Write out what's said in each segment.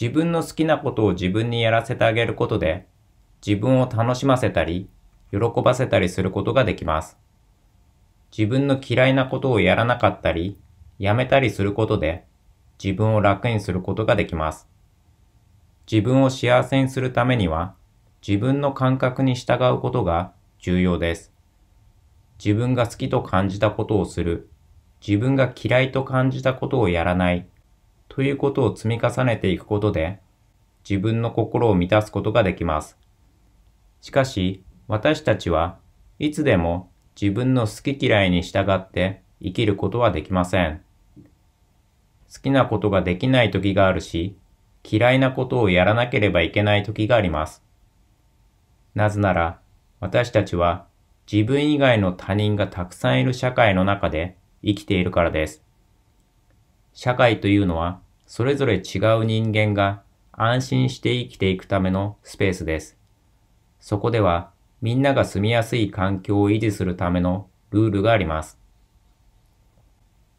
自分の好きなことを自分にやらせてあげることで、自分を楽しませたり、喜ばせたりすることができます。自分の嫌いなことをやらなかったり、やめたりすることで、自分を楽にすることができます。自分を幸せにするためには、自分の感覚に従うことが重要です。自分が好きと感じたことをする。自分が嫌いと感じたことをやらない。ということを積み重ねていくことで、自分の心を満たすことができます。しかし、私たちはいつでも自分の好き嫌いに従って生きることはできません。好きなことができない時があるし、嫌いなことをやらなければいけない時があります。なぜなら、私たちは自分以外の他人がたくさんいる社会の中で生きているからです。社会というのはそれぞれ違う人間が安心して生きていくためのスペースです。そこではみんなが住みやすい環境を維持するためのルールがあります。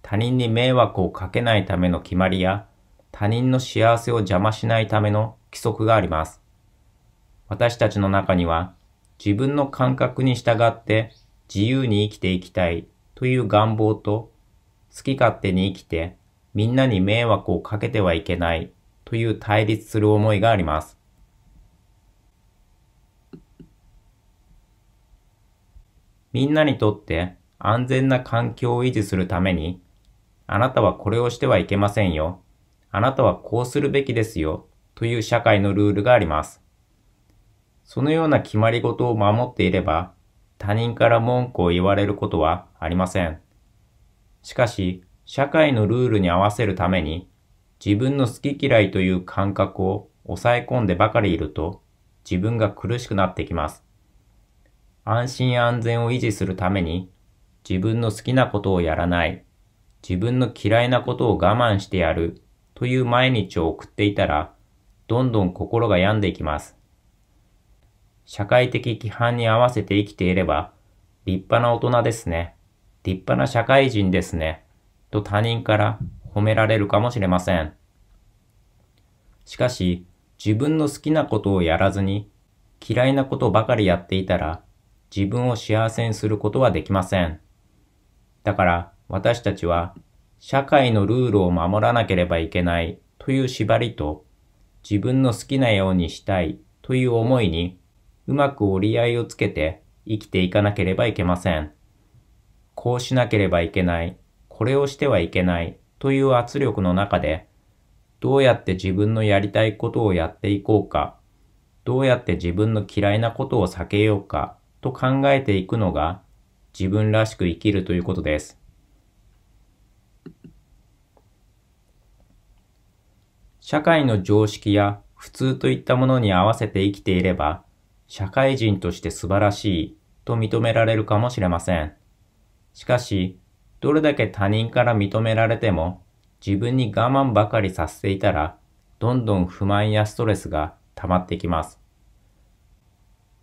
他人に迷惑をかけないための決まりや他人の幸せを邪魔しないための規則があります。私たちの中には自分の感覚に従って自由に生きていきたいという願望と好き勝手に生きてみんなに迷惑をかけてはいけないという対立する思いがあります。みんなにとって安全な環境を維持するために、あなたはこれをしてはいけませんよ。あなたはこうするべきですよ。という社会のルールがあります。そのような決まり事を守っていれば、他人から文句を言われることはありません。しかし、社会のルールに合わせるために自分の好き嫌いという感覚を抑え込んでばかりいると自分が苦しくなってきます。安心安全を維持するために自分の好きなことをやらない、自分の嫌いなことを我慢してやるという毎日を送っていたら、どんどん心が病んでいきます。社会的規範に合わせて生きていれば、立派な大人ですね。立派な社会人ですね。と他人から褒められるかもしれません。しかし、自分の好きなことをやらずに、嫌いなことばかりやっていたら、自分を幸せにすることはできません。だから私たちは社会のルールを守らなければいけないという縛りと自分の好きなようにしたいという思いにうまく折り合いをつけて生きていかなければいけません。こうしなければいけないこれをしてはいけないという圧力の中で、どうやって自分のやりたいことをやっていこうか、どうやって自分の嫌いなことを避けようかと考えていくのが自分らしく生きるということです。社会の常識や普通といったものに合わせて生きていれば、社会人として素晴らしいと認められるかもしれません。しかし、どれだけ他人から認められても、自分に我慢ばかりさせていたら、どんどん不満やストレスが溜まってきます。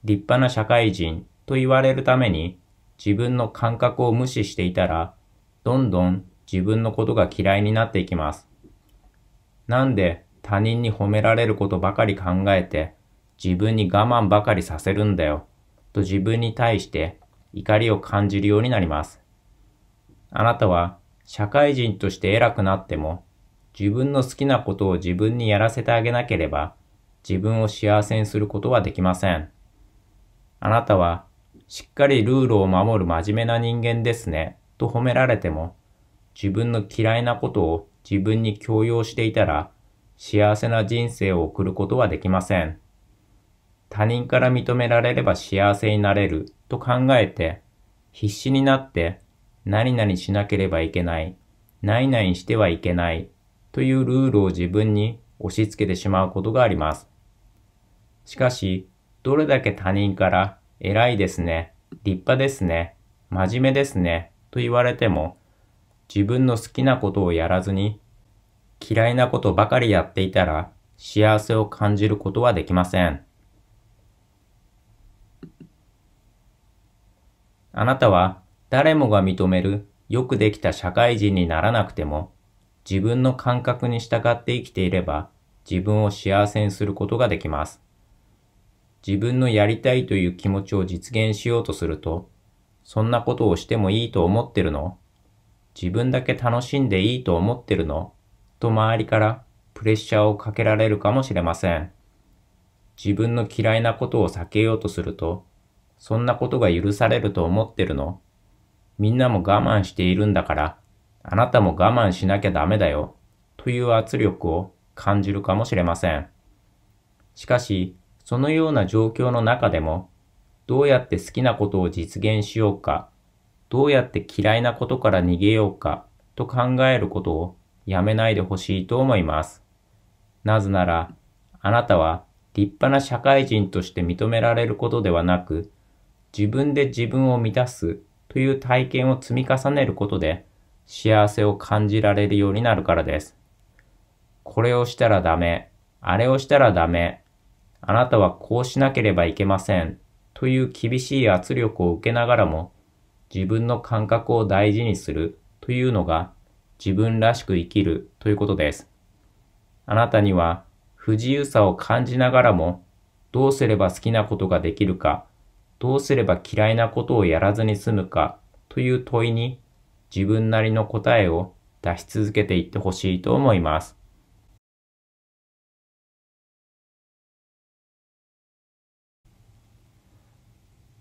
立派な社会人と言われるために、自分の感覚を無視していたら、どんどん自分のことが嫌いになっていきます。なんで他人に褒められることばかり考えて、自分に我慢ばかりさせるんだよ、と自分に対して怒りを感じるようになります。あなたは社会人として偉くなっても、自分の好きなことを自分にやらせてあげなければ、自分を幸せにすることはできません。あなたは、しっかりルールを守る真面目な人間ですね、と褒められても、自分の嫌いなことを自分に強要していたら、幸せな人生を送ることはできません。他人から認められれば幸せになれると考えて、必死になって何々しなければいけない、何々してはいけないというルールを自分に押し付けてしまうことがあります。しかし、どれだけ他人から偉いですね、立派ですね、真面目ですねと言われても、自分の好きなことをやらずに、嫌いなことばかりやっていたら幸せを感じることはできません。あなたは誰もが認めるよくできた社会人にならなくても、自分の感覚に従って生きていれば、自分を幸せにすることができます。自分のやりたいという気持ちを実現しようとすると、そんなことをしてもいいと思ってるの自分だけ楽しんでいいと思ってるのと周りからプレッシャーをかけられるかもしれません。自分の嫌いなことを避けようとすると、そんなことが許されると思ってるのみんなも我慢しているんだから、あなたも我慢しなきゃダメだよ、という圧力を感じるかもしれません。しかし、そのような状況の中でも、どうやって好きなことを実現しようか、どうやって嫌いなことから逃げようか、と考えることをやめないでほしいと思います。なぜなら、あなたは立派な社会人として認められることではなく、自分で自分を満たすという体験を積み重ねることで幸せを感じられるようになるからです。これをしたらダメ、あれをしたらダメ、あなたはこうしなければいけませんという厳しい圧力を受けながらも自分の感覚を大事にするというのが自分らしく生きるということです。あなたには不自由さを感じながらもどうすれば好きなことができるかどうすれば嫌いなことをやらずに済むかという問いに自分なりの答えを出し続けていってほしいと思います。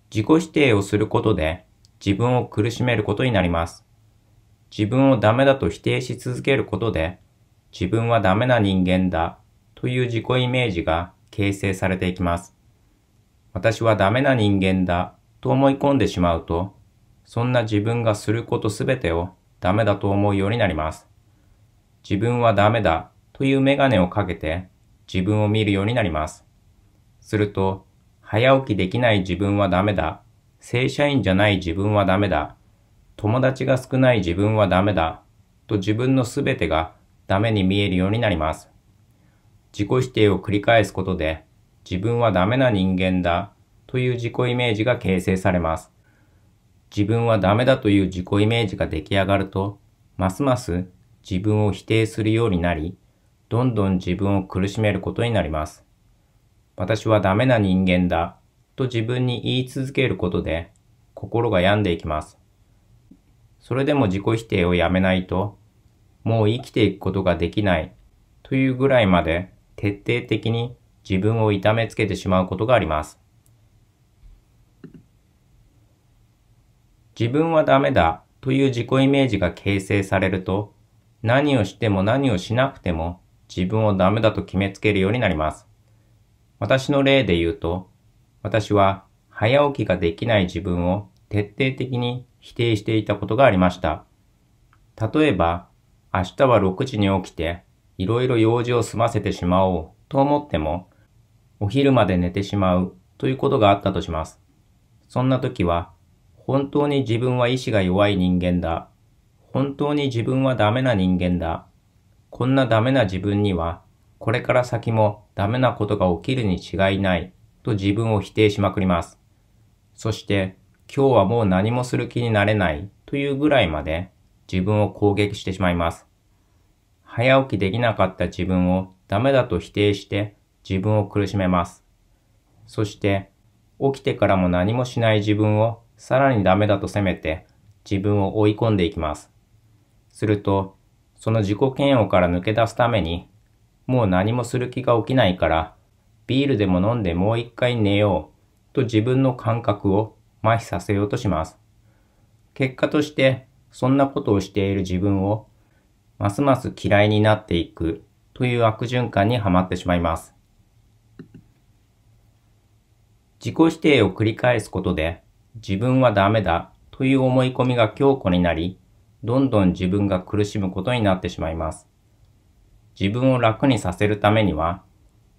自己否定をすることで自分を苦しめることになります。自分をダメだと否定し続けることで自分はダメな人間だという自己イメージが形成されていきます。私はダメな人間だと思い込んでしまうと、そんな自分がすることすべてをダメだと思うようになります。自分はダメだというメガネをかけて自分を見るようになります。すると、早起きできない自分はダメだ。正社員じゃない自分はダメだ。友達が少ない自分はダメだ。と自分のすべてがダメに見えるようになります。自己否定を繰り返すことで自分はダメな人間だという自己イメージが形成されます。自分はダメだという自己イメージが出来上がると、ますます自分を否定するようになり、どんどん自分を苦しめることになります。私はダメな人間だと自分に言い続けることで心が病んでいきます。それでも自己否定をやめないと、もう生きていくことができないというぐらいまで徹底的に自分を痛めつけてしまうことがあります。自分はダメだという自己イメージが形成されると、何をしても何をしなくても自分をダメだと決めつけるようになります。私の例で言うと、私は早起きができない自分を徹底的に否定していたことがありました。例えば、明日は6時に起きて、いろいろ用事を済ませてしまおうと思っても、お昼まで寝てしまうということがあったとします。そんな時は、本当に自分は意志が弱い人間だ。本当に自分はダメな人間だ。こんなダメな自分には、これから先もダメなことが起きるに違いないと自分を否定しまくります。そして、今日はもう何もする気になれないというぐらいまで自分を攻撃してしまいます。早起きできなかった自分をダメだと否定して自分を苦しめます。そして、起きてからも何もしない自分をさらにダメだと責めて自分を追い込んでいきます。すると、その自己嫌悪から抜け出すために、もう何もする気が起きないから、ビールでも飲んでもう一回寝ようと自分の感覚を麻痺させようとします。結果として、そんなことをしている自分を、ますます嫌いになっていくという悪循環にはまってしまいます。自己否定を繰り返すことで、自分はダメだという思い込みが強固になり、どんどん自分が苦しむことになってしまいます。自分を楽にさせるためには、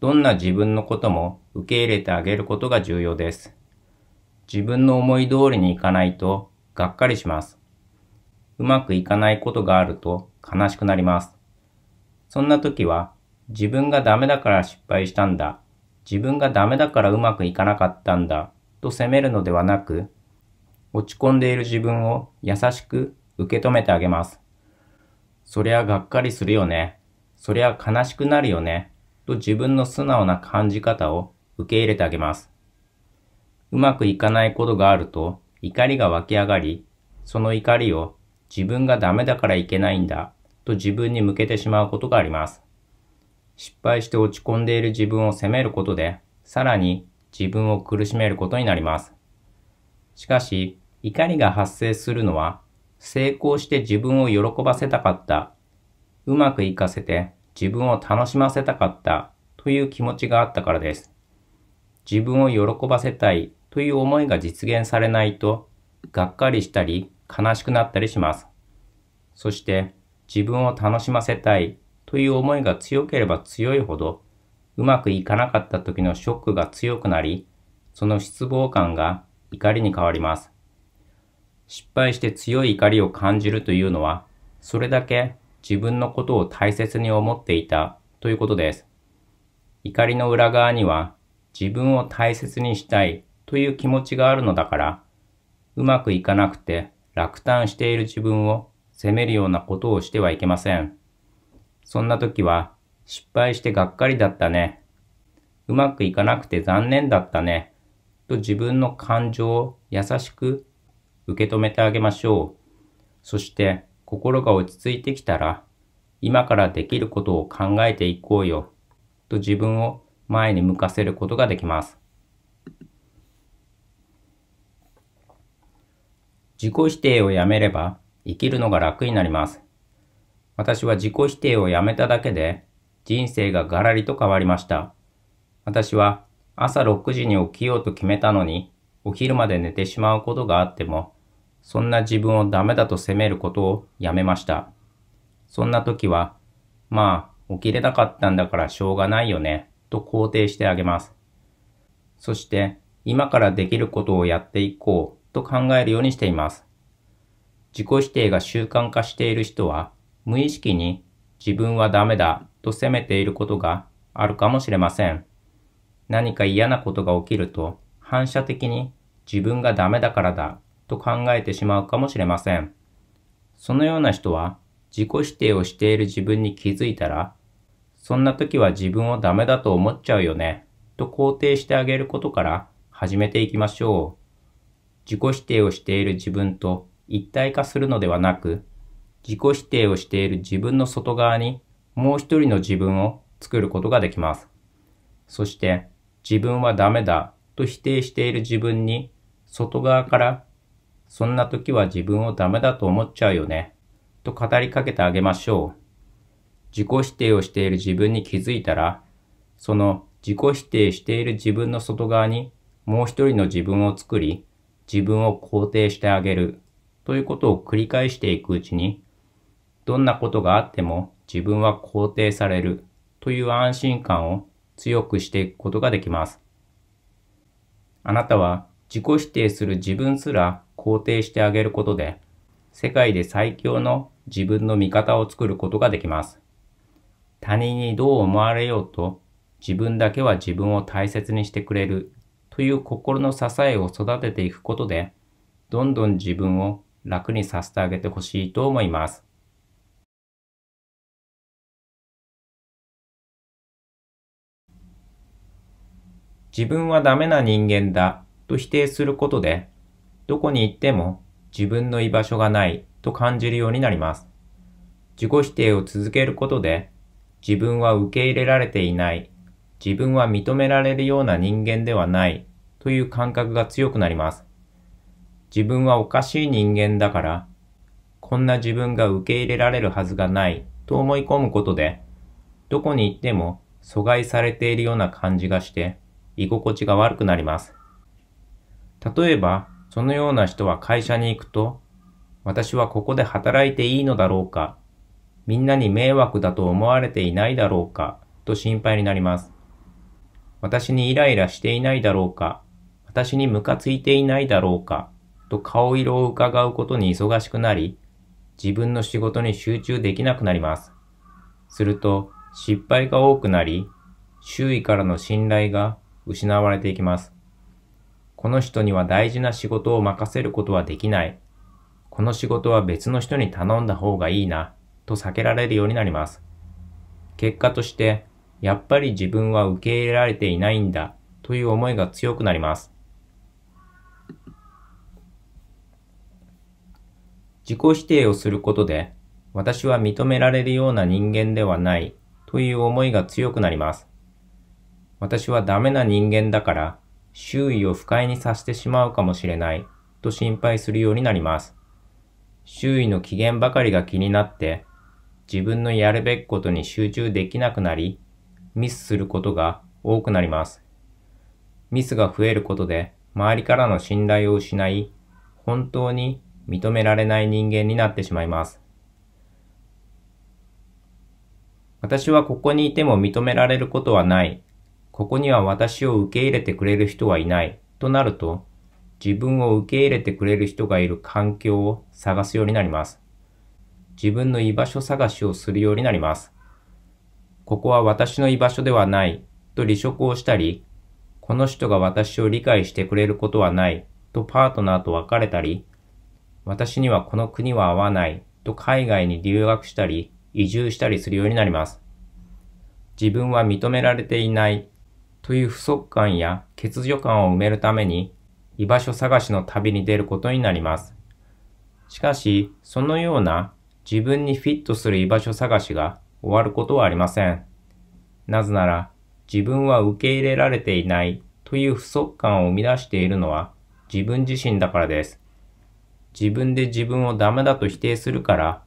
どんな自分のことも受け入れてあげることが重要です。自分の思い通りにいかないと、がっかりします。うまくいかないことがあると悲しくなります。そんな時は、自分がダメだから失敗したんだ自分がダメだからうまくいかなかったんだと責めるのではなく、落ち込んでいる自分を優しく受け止めてあげます。そりゃがっかりするよね。そりゃ悲しくなるよね。と自分の素直な感じ方を受け入れてあげます。うまくいかないことがあると怒りが湧き上がり、その怒りを自分がダメだからいけないんだと自分に向けてしまうことがあります。失敗して落ち込んでいる自分を責めることで、さらに自分を苦しめることになります。しかし、怒りが発生するのは、成功して自分を喜ばせたかった、うまくいかせて自分を楽しませたかったという気持ちがあったからです。自分を喜ばせたいという思いが実現されないと、がっかりしたり悲しくなったりします。そして、自分を楽しませたいという思いが強ければ強いほど、うまくいかなかった時のショックが強くなり、その失望感が怒りに変わります。失敗して強い怒りを感じるというのは、それだけ自分のことを大切に思っていたということです。怒りの裏側には自分を大切にしたいという気持ちがあるのだから、うまくいかなくて落胆している自分を責めるようなことをしてはいけません。そんな時は、失敗してがっかりだったね。うまくいかなくて残念だったね。と自分の感情を優しく受け止めてあげましょう。そして心が落ち着いてきたら、今からできることを考えていこうよ。と自分を前に向かせることができます。自己否定をやめれば生きるのが楽になります。私は自己否定をやめただけで人生がガラリと変わりました。私は朝6時に起きようと決めたのにお昼まで寝てしまうことがあってもそんな自分をダメだと責めることをやめました。そんな時はまあ起きれなかったんだからしょうがないよねと肯定してあげます。そして今からできることをやっていこうと考えるようにしています。自己否定が習慣化している人は無意識に自分はダメだと責めていることがあるかもしれません。何か嫌なことが起きると反射的に自分がダメだからだと考えてしまうかもしれません。そのような人は自己否定をしている自分に気づいたら、そんな時は自分をダメだと思っちゃうよねと肯定してあげることから始めていきましょう。自己否定をしている自分と一体化するのではなく、自己否定をしている自分の外側にもう一人の自分を作ることができます。そして自分はダメだと否定している自分に外側からそんな時は自分をダメだと思っちゃうよねと語りかけてあげましょう。自己否定をしている自分に気づいたらその自己否定している自分の外側にもう一人の自分を作り自分を肯定してあげるということを繰り返していくうちにどんなことがあっても自分は肯定されるという安心感を強くしていくことができます。あなたは自己否定する自分すら肯定してあげることで、世界で最強の自分の味方を作ることができます。他人にどう思われようと、自分だけは自分を大切にしてくれるという心の支えを育てていくことで、どんどん自分を楽にさせてあげてほしいと思います。自分はダメな人間だと否定することで、どこに行っても自分の居場所がないと感じるようになります。自己否定を続けることで、自分は受け入れられていない、自分は認められるような人間ではないという感覚が強くなります。自分はおかしい人間だから、こんな自分が受け入れられるはずがないと思い込むことで、どこに行っても阻害されているような感じがして、居心地が悪くなります。例えば、そのような人は会社に行くと、私はここで働いていいのだろうか、みんなに迷惑だと思われていないだろうか、と心配になります。私にイライラしていないだろうか、私にムカついていないだろうか、と顔色を伺うことに忙しくなり、自分の仕事に集中できなくなります。すると、失敗が多くなり、周囲からの信頼が失われていきます。この人には大事な仕事を任せることはできない。この仕事は別の人に頼んだ方がいいな、と避けられるようになります。結果として、やっぱり自分は受け入れられていないんだ、という思いが強くなります。自己否定をすることで、私は認められるような人間ではないという思いが強くなります。私はダメな人間だから、周囲を不快にさせてしまうかもしれないと心配するようになります。周囲の機嫌ばかりが気になって、自分のやるべきことに集中できなくなり、ミスすることが多くなります。ミスが増えることで、周りからの信頼を失い、本当に認められない人間になってしまいます。私はここにいても認められることはないここには私を受け入れてくれる人はいない。となると、自分を受け入れてくれる人がいる環境を探すようになります。自分の居場所探しをするようになります。ここは私の居場所ではないと離職をしたり、この人が私を理解してくれることはないとパートナーと別れたり、私にはこの国は合わないと海外に留学したり、移住したりするようになります。自分は認められていないという不足感や欠如感を埋めるために居場所探しの旅に出ることになります。しかし、そのような自分にフィットする居場所探しが終わることはありません。なぜなら、自分は受け入れられていないという不足感を生み出しているのは自分自身だからです。自分で自分をダメだと否定するから、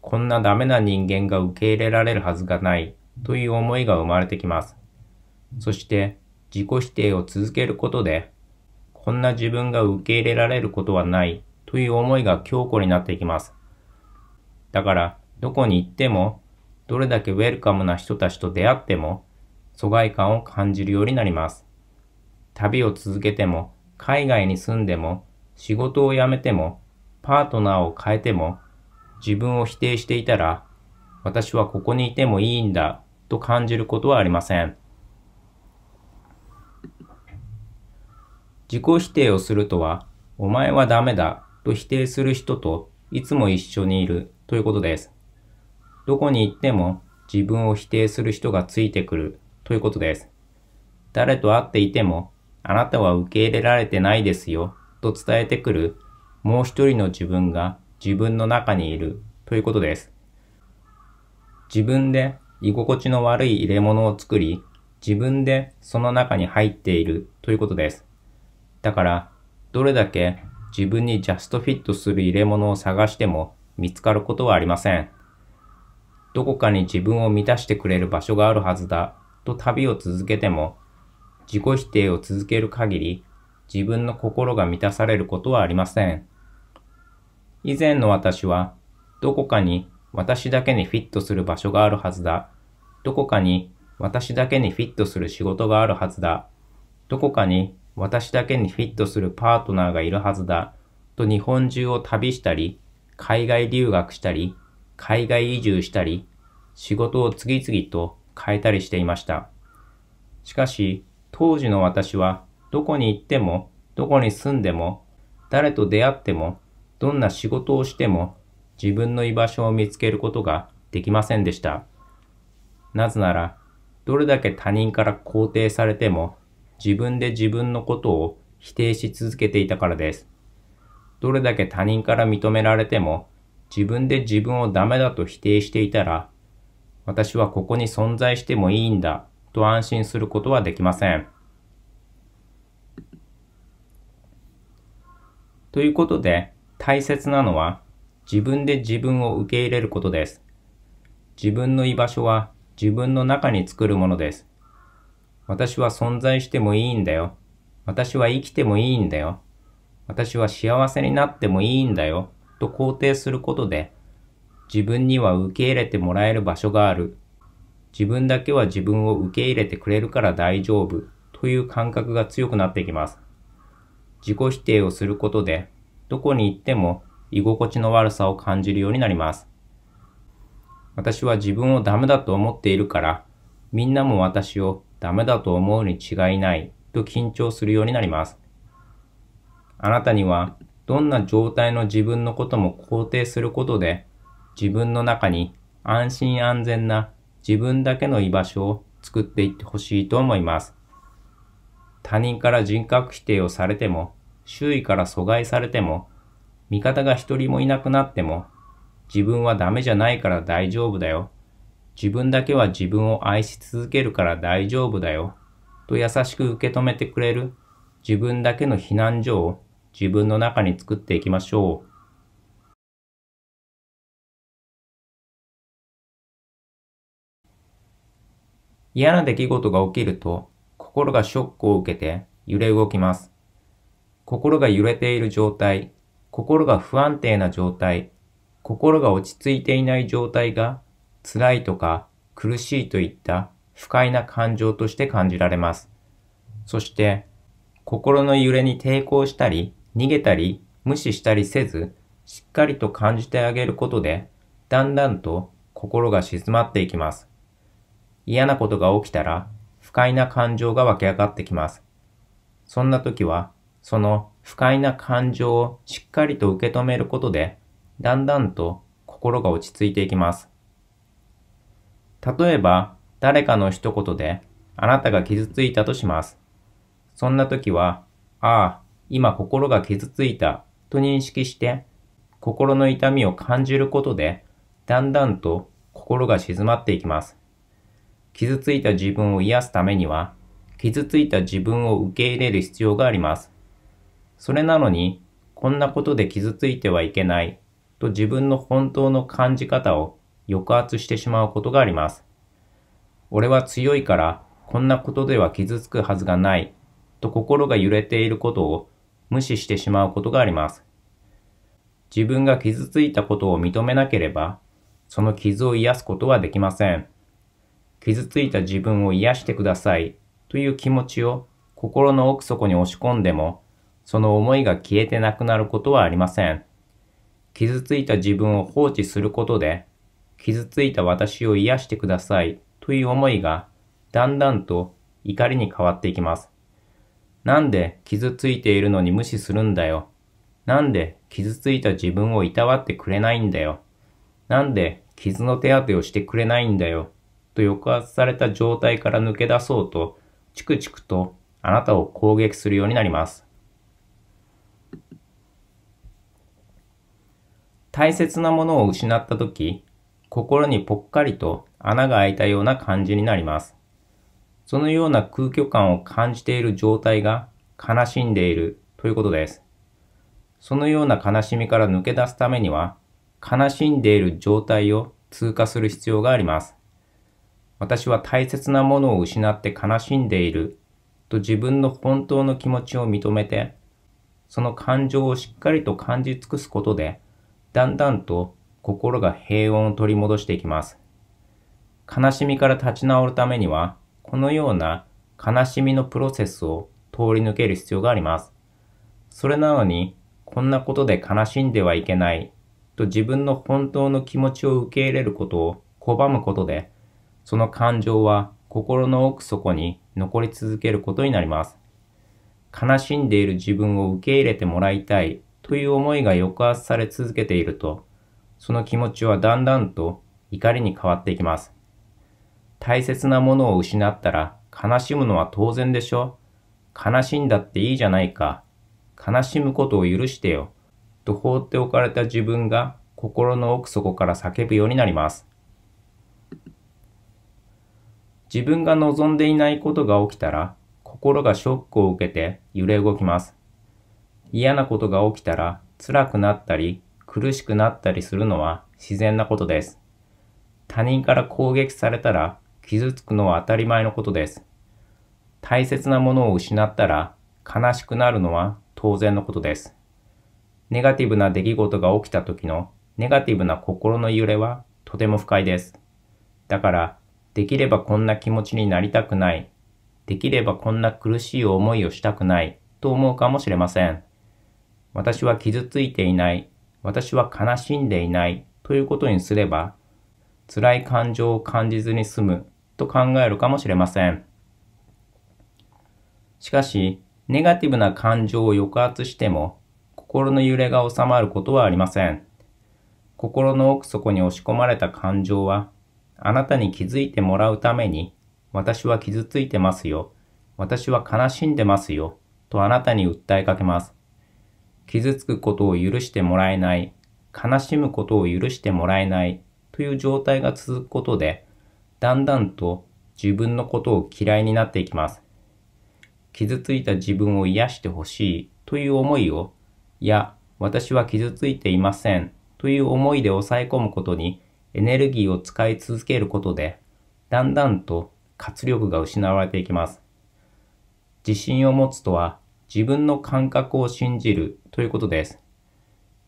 こんなダメな人間が受け入れられるはずがないという思いが生まれてきます。そして自己否定を続けることで、こんな自分が受け入れられることはないという思いが強固になっていきます。だから、どこに行っても、どれだけウェルカムな人たちと出会っても、疎外感を感じるようになります。旅を続けても、海外に住んでも、仕事を辞めても、パートナーを変えても、自分を否定していたら、私はここにいてもいいんだと感じることはありません。自己否定をするとは、お前はダメだと否定する人といつも一緒にいるということです。どこに行っても自分を否定する人がついてくるということです。誰と会っていても、あなたは受け入れられてないですよと伝えてくるもう一人の自分が自分の中にいるということです。自分で居心地の悪い入れ物を作り、自分でその中に入っているということです。だから、どれだけ自分にジャストフィットする入れ物を探しても見つかることはありません。どこかに自分を満たしてくれる場所があるはずだと旅を続けても、自己否定を続ける限り自分の心が満たされることはありません。以前の私は、どこかに私だけにフィットする場所があるはずだ。どこかに私だけにフィットする仕事があるはずだ。どこかに私だけにフィットするパートナーがいるはずだと日本中を旅したり、海外留学したり、海外移住したり、仕事を次々と変えたりしていました。しかし、当時の私はどこに行っても、どこに住んでも、誰と出会っても、どんな仕事をしても、自分の居場所を見つけることができませんでした。なぜなら、どれだけ他人から肯定されても、自分で自分のことを否定し続けていたからです。どれだけ他人から認められても、自分で自分をダメだと否定していたら、私はここに存在してもいいんだと安心することはできません。ということで、大切なのは自分で自分を受け入れることです。自分の居場所は自分の中に作るものです。私は存在してもいいんだよ。私は生きてもいいんだよ。私は幸せになってもいいんだよ。と肯定することで、自分には受け入れてもらえる場所がある。自分だけは自分を受け入れてくれるから大丈夫という感覚が強くなってきます。自己否定をすることで、どこに行っても居心地の悪さを感じるようになります。私は自分をダメだと思っているから、みんなも私をダメだと思うに違いないと緊張するようになります。あなたにはどんな状態の自分のことも肯定することで自分の中に安心安全な自分だけの居場所を作っていってほしいと思います。他人から人格否定をされても、周囲から阻害されても、味方が一人もいなくなっても、自分はダメじゃないから大丈夫だよ自分だけは自分を愛し続けるから大丈夫だよ、と優しく受け止めてくれる自分だけの避難所を自分の中に作っていきましょう。嫌な出来事が起きると心がショックを受けて揺れ動きます。心が揺れている状態、心が不安定な状態、心が落ち着いていない状態が辛いとか苦しいといった不快な感情として感じられます。そして、心の揺れに抵抗したり、逃げたり、無視したりせず、しっかりと感じてあげることで、だんだんと心が静まっていきます。嫌なことが起きたら、不快な感情が湧き上がってきます。そんな時は、その不快な感情をしっかりと受け止めることで、だんだんと心が落ち着いていきます。例えば、誰かの一言であなたが傷ついたとします。そんな時は、ああ、今心が傷ついたと認識して、心の痛みを感じることで、だんだんと心が静まっていきます。傷ついた自分を癒すためには、傷ついた自分を受け入れる必要があります。それなのに、こんなことで傷ついてはいけないと自分の本当の感じ方を抑圧してしまうことがあります。俺は強いから、こんなことでは傷つくはずがない、と心が揺れていることを無視してしまうことがあります。自分が傷ついたことを認めなければ、その傷を癒すことはできません。傷ついた自分を癒してくださいという気持ちを心の奥底に押し込んでも、その思いが消えてなくなることはありません。傷ついた自分を放置することで、傷ついた私を癒してくださいという思いが、だんだんと怒りに変わっていきます。なんで傷ついているのに無視するんだよ。なんで傷ついた自分をいたわってくれないんだよ。なんで傷の手当てをしてくれないんだよ。と抑圧された状態から抜け出そうと、チクチクとあなたを攻撃するようになります。大切なものを失ったとき、心にぽっかりと穴が開いたような感じになります。そのような空虚感を感じている状態が悲しんでいるということです。そのような悲しみから抜け出すためには、悲しんでいる状態を通過する必要があります。私は大切なものを失って悲しんでいると自分の本当の気持ちを認めて、その感情をしっかりと感じ尽くすことで、だんだんと心が平穏を取り戻していきます。悲しみから立ち直るためには、このような悲しみのプロセスを通り抜ける必要があります。それなのに、こんなことで悲しんではいけないと自分の本当の気持ちを受け入れることを拒むことで、その感情は心の奥底に残り続けることになります。悲しんでいる自分を受け入れてもらいたいという思いが抑圧され続けていると、その気持ちはだんだんと怒りに変わっていきます。大切なものを失ったら悲しむのは当然でしょ悲しんだっていいじゃないか。悲しむことを許してよ。と放っておかれた自分が心の奥底から叫ぶようになります。自分が望んでいないことが起きたら心がショックを受けて揺れ動きます。嫌なことが起きたら辛くなったり苦しくなったりするのは自然なことです。他人から攻撃されたら傷つくのは当たり前のことです。大切なものを失ったら悲しくなるのは当然のことです。ネガティブな出来事が起きた時のネガティブな心の揺れはとても不快です。だから、できればこんな気持ちになりたくない。できればこんな苦しい思いをしたくないと思うかもしれません。私は傷ついていない私は悲しんでいないということにすれば、辛い感情を感じずに済むと考えるかもしれません。しかし、ネガティブな感情を抑圧しても、心の揺れが収まることはありません。心の奥底に押し込まれた感情は、あなたに気づいてもらうために、私は傷ついてますよ。私は悲しんでますよ。とあなたに訴えかけます。傷つくことを許してもらえない、悲しむことを許してもらえないという状態が続くことで、だんだんと自分のことを嫌いになっていきます。傷ついた自分を癒してほしいという思いを、いや、私は傷ついていませんという思いで抑え込むことにエネルギーを使い続けることで、だんだんと活力が失われていきます。自信を持つとは自分の感覚を信じるということです。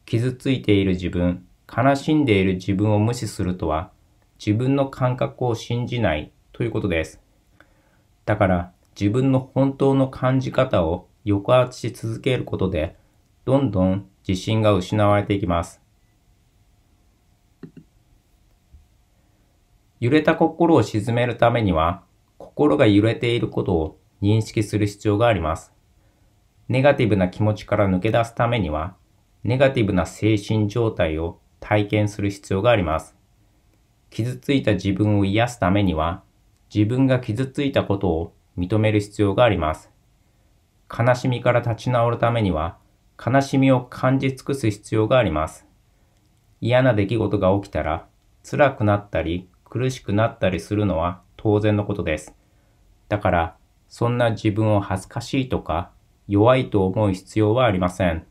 傷ついている自分、悲しんでいる自分を無視するとは、自分の感覚を信じないということです。だから、自分の本当の感じ方を抑圧し続けることで、どんどん自信が失われていきます。揺れた心を沈めるためには、心が揺れていることを認識する必要があります。ネガティブな気持ちから抜け出すためには、ネガティブな精神状態を体験する必要があります。傷ついた自分を癒すためには、自分が傷ついたことを認める必要があります。悲しみから立ち直るためには、悲しみを感じ尽くす必要があります。嫌な出来事が起きたら、辛くなったり、苦しくなったりするのは当然のことです。だから、そんな自分を恥ずかしいとか、弱いと思う必要はありません。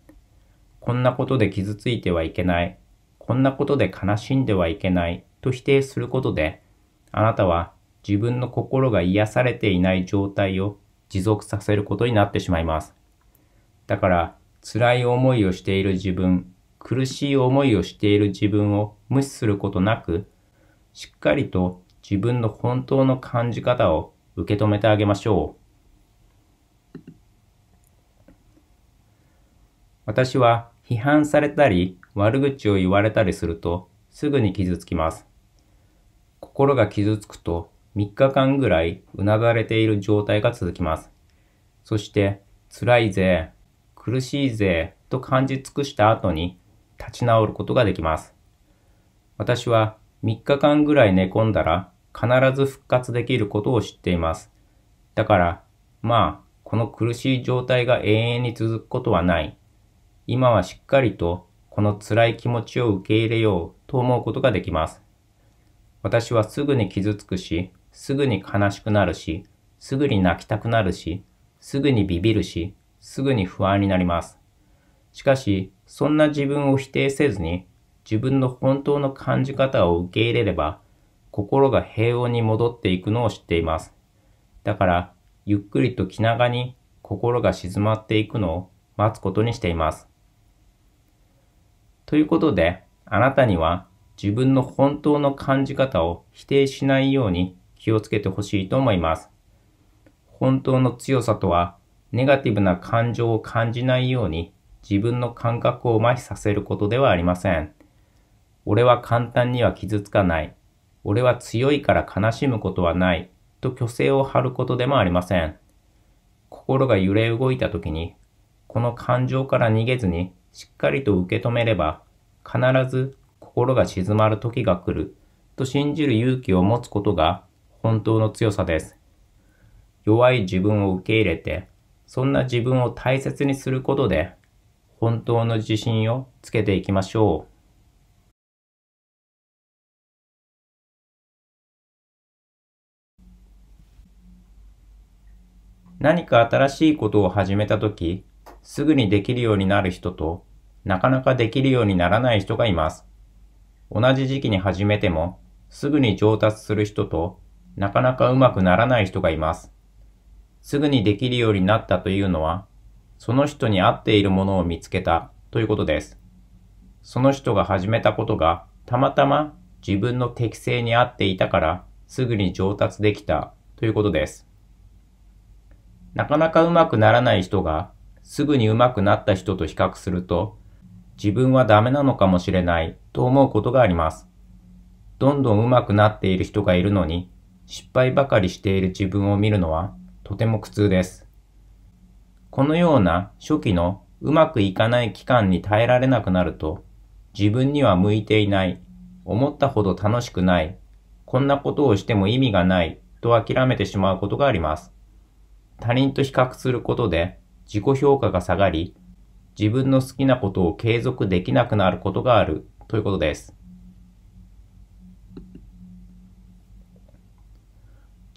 こんなことで傷ついてはいけない。こんなことで悲しんではいけないと否定することで、あなたは自分の心が癒されていない状態を持続させることになってしまいます。だから、辛い思いをしている自分、苦しい思いをしている自分を無視することなく、しっかりと自分の本当の感じ方を受け止めてあげましょう。私は批判されたり悪口を言われたりするとすぐに傷つきます。心が傷つくと3日間ぐらいうなだれている状態が続きます。そして辛いぜ、苦しいぜと感じ尽くした後に立ち直ることができます。私は3日間ぐらい寝込んだら必ず復活できることを知っています。だから、まあ、この苦しい状態が永遠に続くことはない今はしっかりとこの辛い気持ちを受け入れようと思うことができます。私はすぐに傷つくし、すぐに悲しくなるし、すぐに泣きたくなるし、すぐにビビるし、すぐに不安になります。しかし、そんな自分を否定せずに、自分の本当の感じ方を受け入れれば、心が平穏に戻っていくのを知っています。だから、ゆっくりと気長に心が静まっていくのを待つことにしています。ということで、あなたには自分の本当の感じ方を否定しないように気をつけてほしいと思います。本当の強さとは、ネガティブな感情を感じないように自分の感覚を麻痺させることではありません。俺は簡単には傷つかない。俺は強いから悲しむことはない。と虚勢を張ることでもありません。心が揺れ動いた時に、この感情から逃げずにしっかりと受け止めれば、必ず心が静まる時が来ると信じる勇気を持つことが本当の強さです。弱い自分を受け入れて、そんな自分を大切にすることで、本当の自信をつけていきましょう。何か新しいことを始めたとき、すぐにできるようになる人と、なかなかできるようにならない人がいます。同じ時期に始めても、すぐに上達する人と、なかなかうまくならない人がいます。すぐにできるようになったというのは、その人に合っているものを見つけたということです。その人が始めたことが、たまたま自分の適性に合っていたから、すぐに上達できたということです。なかなかうまくならない人がすぐに上手くなった人と比較すると、自分はダメなのかもしれないと思うことがあります。どんどん上手くなっている人がいるのに、失敗ばかりしている自分を見るのはとても苦痛です。このような初期のうまくいかない期間に耐えられなくなると、自分には向いていない、思ったほど楽しくない、こんなことをしても意味がないと諦めてしまうことがあります。他人と比較することで自己評価が下がり、自分の好きなことを継続できなくなることがあるということです。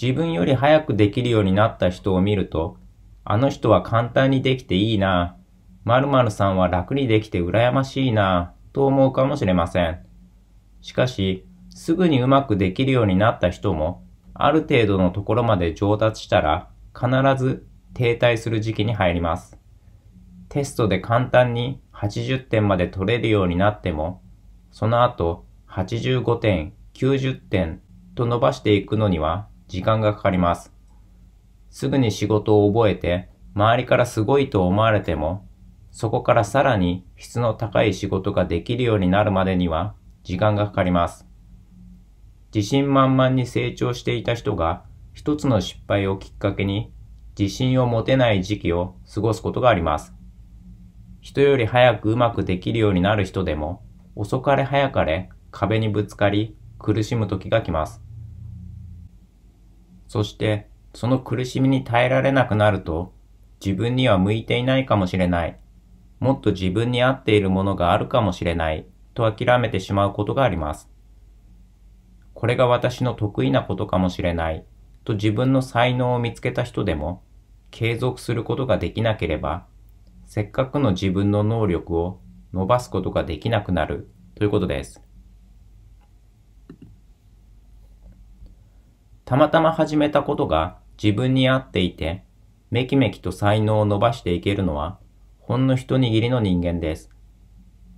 自分より早くできるようになった人を見ると、あの人は簡単にできていいな、〇〇さんは楽にできて羨ましいな、と思うかもしれません。しかし、すぐにうまくできるようになった人も、ある程度のところまで上達したら、必ず停滞する時期に入ります。テストで簡単に80点まで取れるようになっても、その後85点、90点と伸ばしていくのには時間がかかります。すぐに仕事を覚えて周りからすごいと思われても、そこからさらに質の高い仕事ができるようになるまでには時間がかかります。自信満々に成長していた人が一つの失敗をきっかけに自信を持てない時期を過ごすことがあります。人より早くうまくできるようになる人でも、遅かれ早かれ壁にぶつかり苦しむ時が来ます。そして、その苦しみに耐えられなくなると、自分には向いていないかもしれない。もっと自分に合っているものがあるかもしれない。と諦めてしまうことがあります。これが私の得意なことかもしれない。と自分の才能を見つけた人でも継続することができなければ、せっかくの自分の能力を伸ばすことができなくなるということです。たまたま始めたことが自分に合っていて、めきめきと才能を伸ばしていけるのは、ほんの一握りの人間です。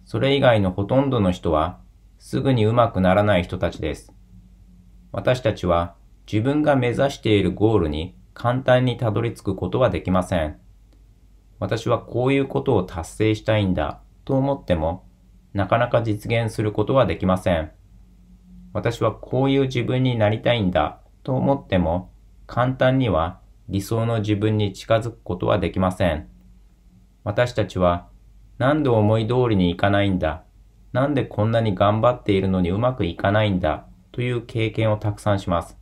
それ以外のほとんどの人は、すぐにうまくならない人たちです。私たちは自分が目指しているゴールに簡単にたどり着くことはできません。私はこういうことを達成したいんだと思っても、なかなか実現することはできません。私はこういう自分になりたいんだと思っても、簡単には理想の自分に近づくことはできません。私たちは、なんで思い通りにいかないんだ、なんでこんなに頑張っているのにうまくいかないんだという経験をたくさんします。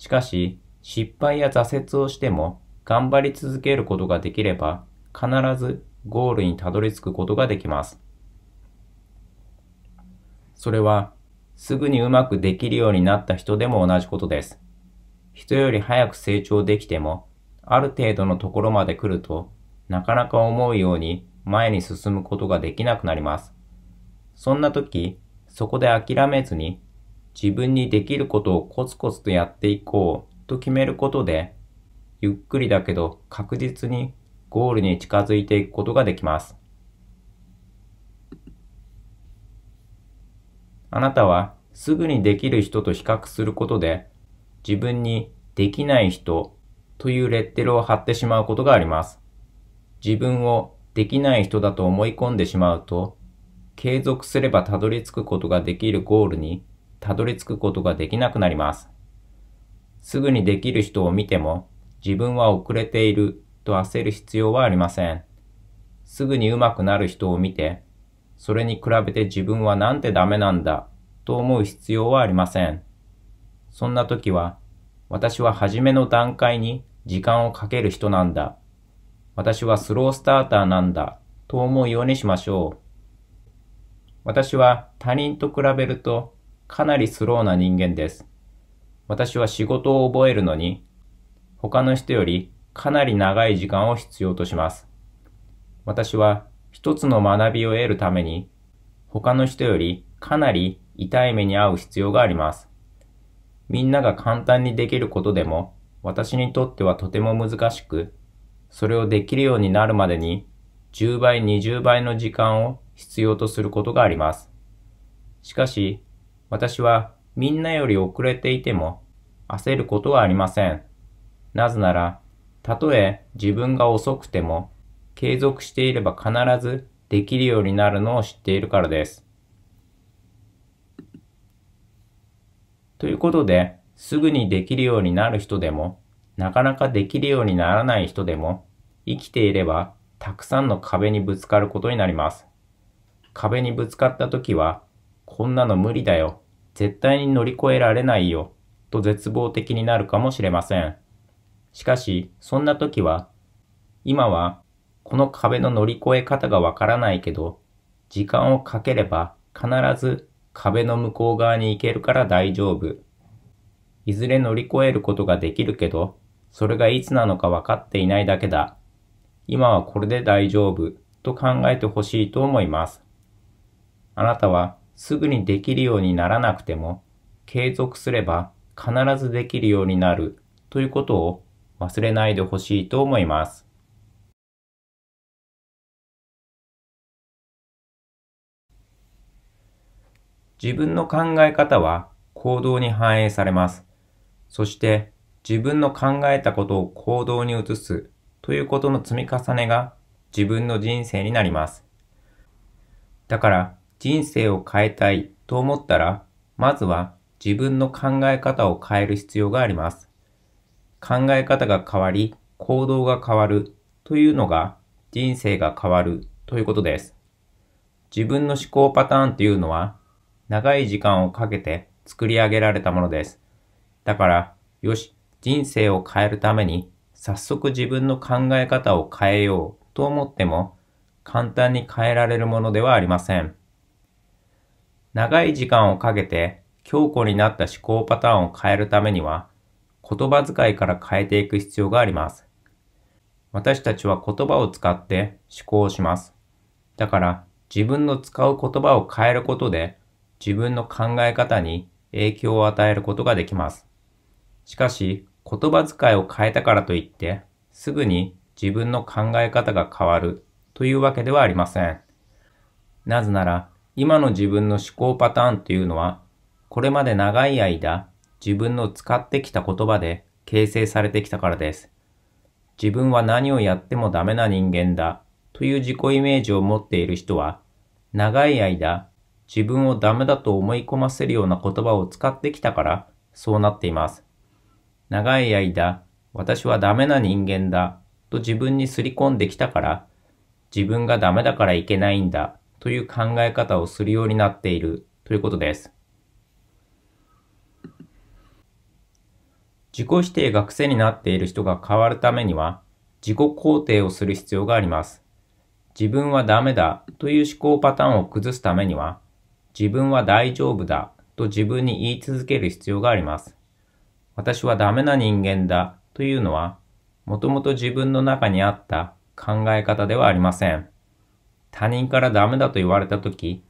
しかし、失敗や挫折をしても頑張り続けることができれば、必ずゴールにたどり着くことができます。それは、すぐにうまくできるようになった人でも同じことです。人より早く成長できても、ある程度のところまで来ると、なかなか思うように前に進むことができなくなります。そんな時、そこで諦めずに自分にできることをコツコツとやっていこうと決めることで、ゆっくりだけど確実にゴールに近づいていくことができます。あなたはすぐにできる人と比較することで、自分にできない人というレッテルを貼ってしまうことがあります。自分をできない人だと思い込んでしまうと、継続すればたどり着くことができるゴールにたどり着くことができなくなります。すぐにできる人を見ても自分は遅れていると焦る必要はありません。すぐに上手くなる人を見て、それに比べて自分はなんてダメなんだと思う必要はありません。そんな時は、私は初めの段階に時間をかける人なんだ。私はスロースターターなんだと思うようにしましょう。私は他人と比べるとかなりスローな人間です。私は仕事を覚えるのに、他の人よりかなり長い時間を必要とします。私は一つの学びを得るために、他の人よりかなり痛い目に遭う必要があります。みんなが簡単にできることでも、私にとってはとても難しく、それをできるようになるまでに、10倍、20倍の時間を必要とすることがあります。しかし、私はみんなより遅れていても焦ることはありません。なぜなら、たとえ自分が遅くても継続していれば必ずできるようになるのを知っているからです。ということで、すぐにできるようになる人でも、なかなかできるようにならない人でも、生きていればたくさんの壁にぶつかることになります。壁にぶつかった時はこんなの無理だよ。絶対に乗り越えられないよ。と絶望的になるかもしれません。しかし、そんな時は、今は、この壁の乗り越え方がわからないけど、時間をかければ必ず壁の向こう側に行けるから大丈夫。いずれ乗り越えることができるけど、それがいつなのか分かっていないだけだ。今はこれで大丈夫と考えてほしいと思います。あなたはすぐにできるようにならなくても、継続すれば必ずできるようになるということを忘れないでほしいと思います。自分の考え方は行動に反映されます。そして自分の考えたことを行動に移すということの積み重ねが自分の人生になります。だから人生を変えたいと思ったら、まずは自分の考え方を変える必要があります。考え方が変わり、行動が変わるというのが人生が変わるということです。自分の思考パターンというのは長い時間をかけて作り上げられたものです。だから、よし、人生を変えるために早速自分の考え方を変えようと思っても簡単に変えられるものではありません。長い時間をかけて強固になった思考パターンを変えるためには、言葉遣いから変えていく必要があります。私たちは言葉を使って思考します。だから自分の使う言葉を変えることで自分の考え方に影響を与えることができます。しかし言葉遣いを変えたからといってすぐに自分の考え方が変わるというわけではありません。なぜなら今の自分の思考パターンっていうのは、これまで長い間自分の使ってきた言葉で形成されてきたからです。自分は何をやってもダメな人間だという自己イメージを持っている人は、長い間自分をダメだと思い込ませるような言葉を使ってきたからそうなっています。長い間私はダメな人間だと自分にすり込んできたから、自分がダメだからいけないんだという考え方をするようになっているということです。自己否定が癖になっている人が変わるためには、自己肯定をする必要があります。自分はダメだという思考パターンを崩すためには、自分は大丈夫だと自分に言い続ける必要があります。私はダメな人間だというのは、もともと自分の中にあった考え方ではありません。他人からダメだと言われたとき、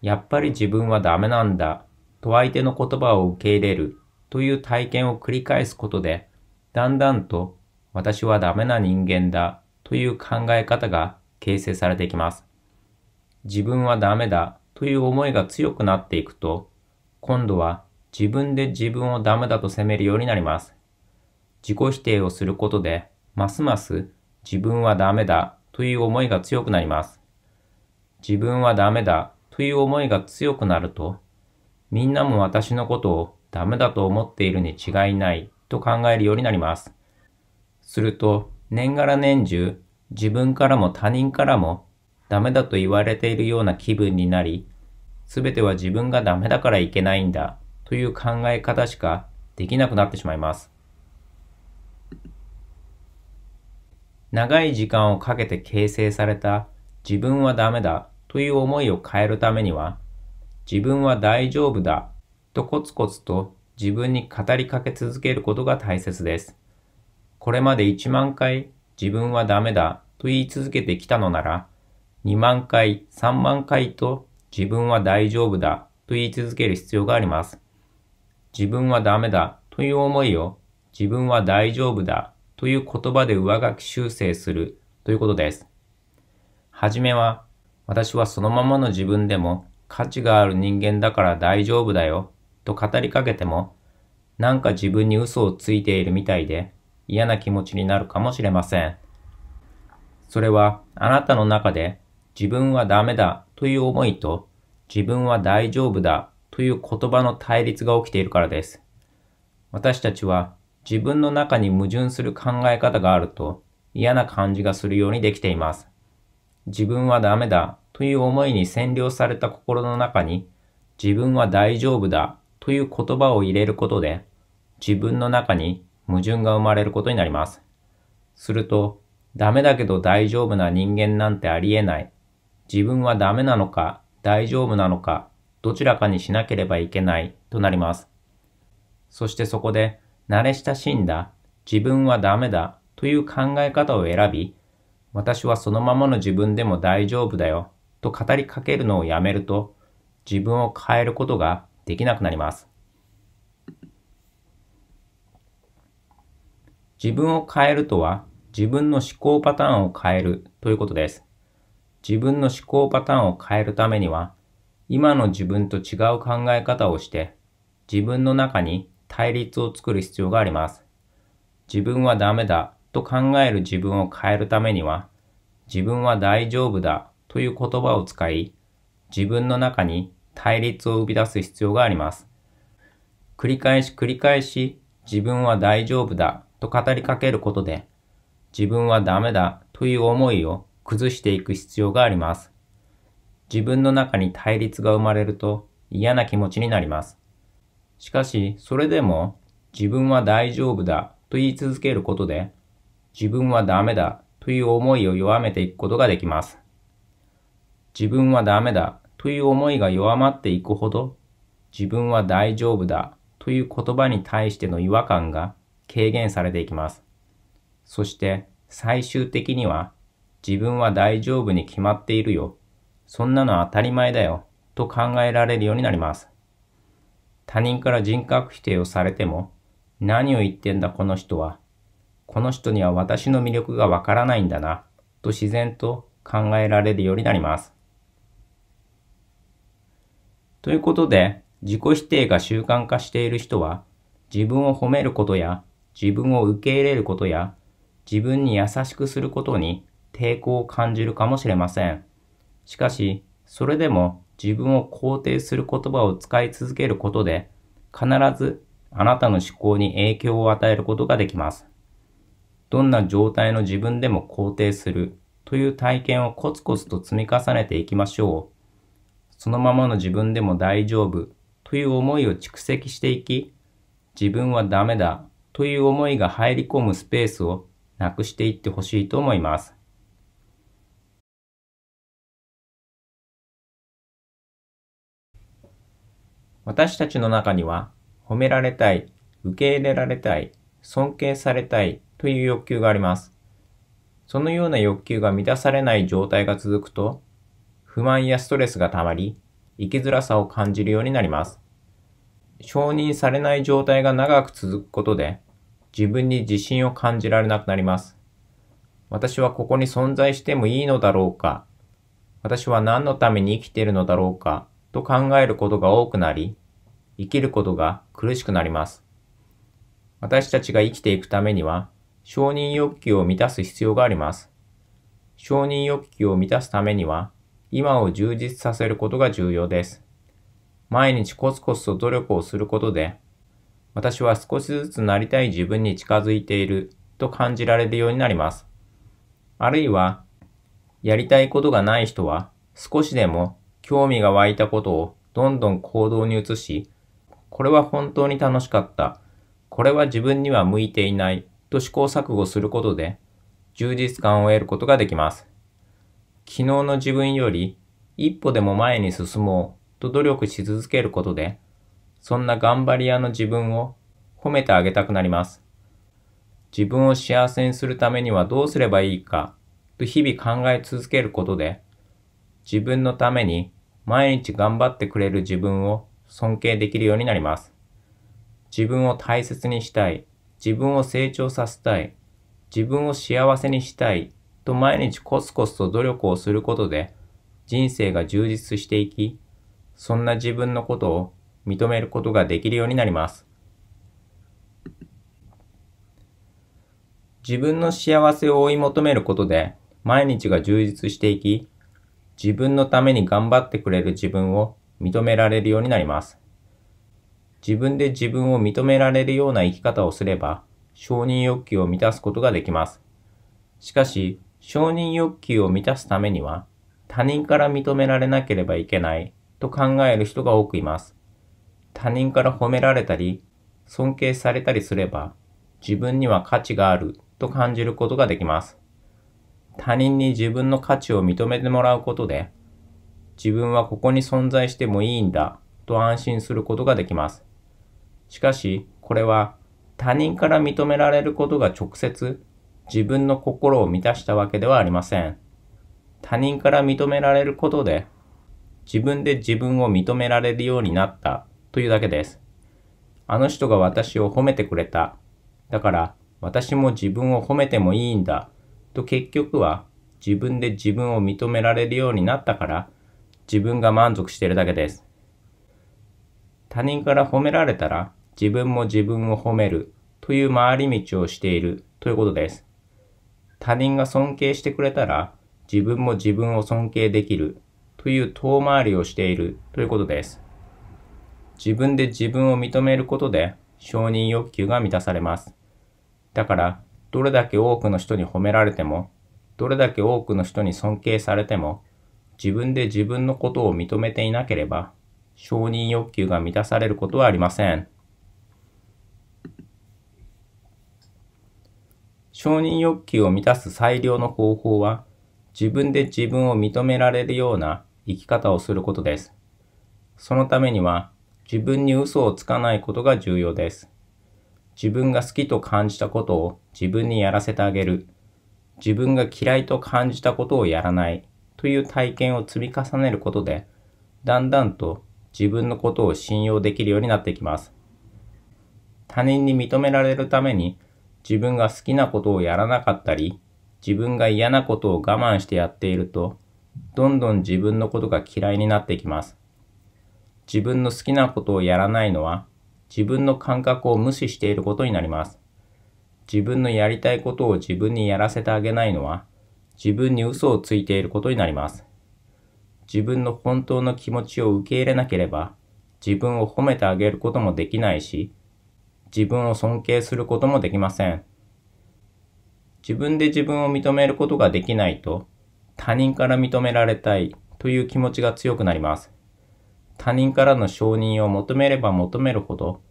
やっぱり自分はダメなんだと相手の言葉を受け入れるという体験を繰り返すことで、だんだんと私はダメな人間だという考え方が形成されていきます。自分はダメだという思いが強くなっていくと、今度は自分で自分をダメだと責めるようになります。自己否定をすることで、ますます自分はダメだという思いが強くなります。自分はダメだという思いが強くなると、みんなも私のことをダメだと思っているに違いないと考えるようになります。すると、年がら年中、自分からも他人からもダメだと言われているような気分になり、すべては自分がダメだからいけないんだという考え方しかできなくなってしまいます。長い時間をかけて形成された自分はダメだという思いを変えるためには、自分は大丈夫だとコツコツと自分に語りかけ続けることが大切です。これまで1万回自分はダメだと言い続けてきたのなら、2万回、3万回と自分は大丈夫だと言い続ける必要があります。自分はダメだという思いを自分は大丈夫だという言葉で上書き修正するということです。はじめは、私はそのままの自分でも価値がある人間だから大丈夫だよ、と語りかけても、なんか自分に嘘をついているみたいで嫌な気持ちになるかもしれません。それはあなたの中で自分はダメだという思いと自分は大丈夫だという言葉の対立が起きているからです。私たちは自分の中に矛盾する考え方があると嫌な感じがするようにできています。自分はダメだという思いに占領された心の中に自分は大丈夫だという言葉を入れることで自分の中に矛盾が生まれることになります。すると、ダメだけど大丈夫な人間なんてありえない。自分はダメなのか大丈夫なのかどちらかにしなければいけないとなります。そしてそこで慣れ親しんだ自分はダメだという考え方を選び私はそのままの自分でも大丈夫だよと語りかけるのをやめると自分を変えることができなくなります。自分を変えるとは自分の思考パターンを変えるということです。自分の思考パターンを変えるためには今の自分と違う考え方をして自分の中に対立を作る必要があります。自分はダメだと考える自分を変えるためには、自分は大丈夫だという言葉を使い、自分の中に対立を生み出す必要があります。繰り返し繰り返し自分は大丈夫だと語りかけることで、自分はダメだという思いを崩していく必要があります。自分の中に対立が生まれると嫌な気持ちになります。しかし、それでも自分は大丈夫だと言い続けることで、自分はダメだという思いを弱めていくことができます。自分はダメだという思いが弱まっていくほど、自分は大丈夫だという言葉に対しての違和感が軽減されていきます。そして最終的には、自分は大丈夫に決まっているよ。そんなの当たり前だよ。と考えられるようになります。他人から人格否定をされても、何を言ってんだこの人はこの人には私の魅力がわからないんだな、と自然と考えられるようになります。ということで、自己否定が習慣化している人は、自分を褒めることや、自分を受け入れることや、自分に優しくすることに抵抗を感じるかもしれません。しかし、それでも自分を肯定する言葉を使い続けることで、必ずあなたの思考に影響を与えることができます。どんな状態の自分でも肯定するという体験をコツコツと積み重ねていきましょう。そのままの自分でも大丈夫という思いを蓄積していき、自分はダメだという思いが入り込むスペースをなくしていってほしいと思います。私たちの中には、褒められたい、受け入れられたい、尊敬されたいという欲求があります。そのような欲求が満たされない状態が続くと、不満やストレスが溜まり、生きづらさを感じるようになります。承認されない状態が長く続くことで、自分に自信を感じられなくなります。私はここに存在してもいいのだろうか私は何のために生きているのだろうかと考えることが多くなり、生きることが苦しくなります。私たちが生きていくためには、承認欲求を満たす必要があります。承認欲求を満たすためには、今を充実させることが重要です。毎日コツコツと努力をすることで、私は少しずつなりたい自分に近づいていると感じられるようになります。あるいは、やりたいことがない人は少しでも興味が湧いたことをどんどん行動に移し、これは本当に楽しかった。これは自分には向いていない。と試行錯誤することで充実感を得ることができます。昨日の自分より一歩でも前に進もうと努力し続けることで、そんな頑張り屋の自分を褒めてあげたくなります。自分を幸せにするためにはどうすればいいかと日々考え続けることで、自分のために毎日頑張ってくれる自分を尊敬できるようになります。自分を大切にしたい自分を成長させたい、自分を幸せにしたいと毎日コツコツと努力をすることで人生が充実していき、そんな自分のことを認めることができるようになります。自分の幸せを追い求めることで毎日が充実していき、自分のために頑張ってくれる自分を認められるようになります。自分で自分を認められるような生き方をすれば、承認欲求を満たすことができます。しかし、承認欲求を満たすためには、他人から認められなければいけないと考える人が多くいます。他人から褒められたり、尊敬されたりすれば、自分には価値があると感じることができます。他人に自分の価値を認めてもらうことで、自分はここに存在してもいいんだと安心することができます。しかし、これは他人から認められることが直接自分の心を満たしたわけではありません。他人から認められることで自分で自分を認められるようになったというだけです。あの人が私を褒めてくれた。だから私も自分を褒めてもいいんだ。と結局は自分で自分を認められるようになったから自分が満足しているだけです。他人から褒められたら自分も自分を褒めるという回り道をしているということです。他人が尊敬してくれたら自分も自分を尊敬できるという遠回りをしているということです。自分で自分を認めることで承認欲求が満たされます。だから、どれだけ多くの人に褒められても、どれだけ多くの人に尊敬されても、自分で自分のことを認めていなければ、承認欲求が満たされることはありません。承認欲求を満たす最良の方法は、自分で自分を認められるような生き方をすることです。そのためには、自分に嘘をつかないことが重要です。自分が好きと感じたことを自分にやらせてあげる。自分が嫌いと感じたことをやらないという体験を積み重ねることで、だんだんと自分のことを信用できるようになってきます。他人に認められるために自分が好きなことをやらなかったり、自分が嫌なことを我慢してやっていると、どんどん自分のことが嫌いになってきます。自分の好きなことをやらないのは、自分の感覚を無視していることになります。自分のやりたいことを自分にやらせてあげないのは、自分に嘘をついていることになります。自分の本当の気持ちを受け入れなければ、自分を褒めてあげることもできないし、自分を尊敬することもできません。自分で自分を認めることができないと、他人から認められたいという気持ちが強くなります。他人からの承認を求めれば求めるほど、